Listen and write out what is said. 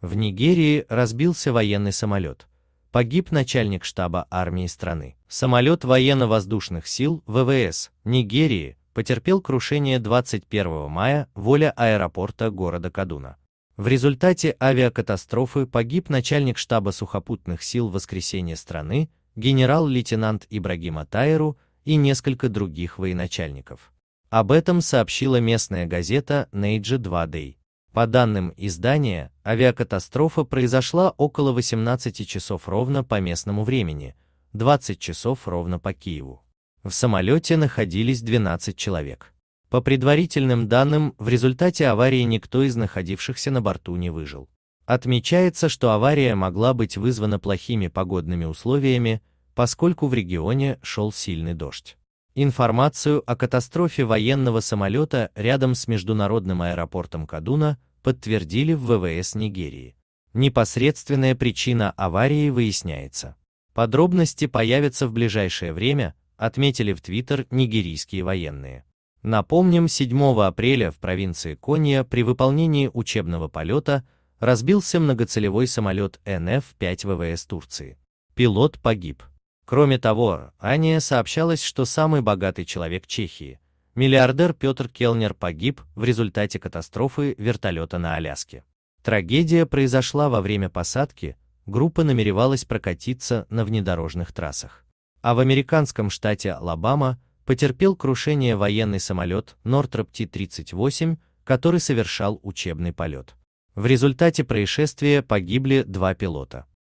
В Нигерии разбился военный самолет. Погиб начальник штаба армии страны. Самолет военно-воздушных сил ВВС Нигерии потерпел крушение 21 мая воля аэропорта города Кадуна. В результате авиакатастрофы погиб начальник штаба сухопутных сил воскресения страны генерал-лейтенант Ибрагима Тайру и несколько других военачальников. Об этом сообщила местная газета Нейджи 2 Day. По данным издания, авиакатастрофа произошла около 18 часов ровно по местному времени, 20 часов ровно по Киеву. В самолете находились 12 человек. По предварительным данным, в результате аварии никто из находившихся на борту не выжил. Отмечается, что авария могла быть вызвана плохими погодными условиями, поскольку в регионе шел сильный дождь. Информацию о катастрофе военного самолета рядом с международным аэропортом Кадуна подтвердили в ВВС Нигерии. Непосредственная причина аварии выясняется. Подробности появятся в ближайшее время, отметили в Твиттер нигерийские военные. Напомним, 7 апреля в провинции Конья при выполнении учебного полета разбился многоцелевой самолет НФ-5 ВВС Турции. Пилот погиб. Кроме того, ранее сообщалось, что самый богатый человек Чехии – Миллиардер Петр Келнер погиб в результате катастрофы вертолета на Аляске. Трагедия произошла во время посадки, группа намеревалась прокатиться на внедорожных трассах. А в американском штате Алабама потерпел крушение военный самолет Northrop T-38, который совершал учебный полет. В результате происшествия погибли два пилота.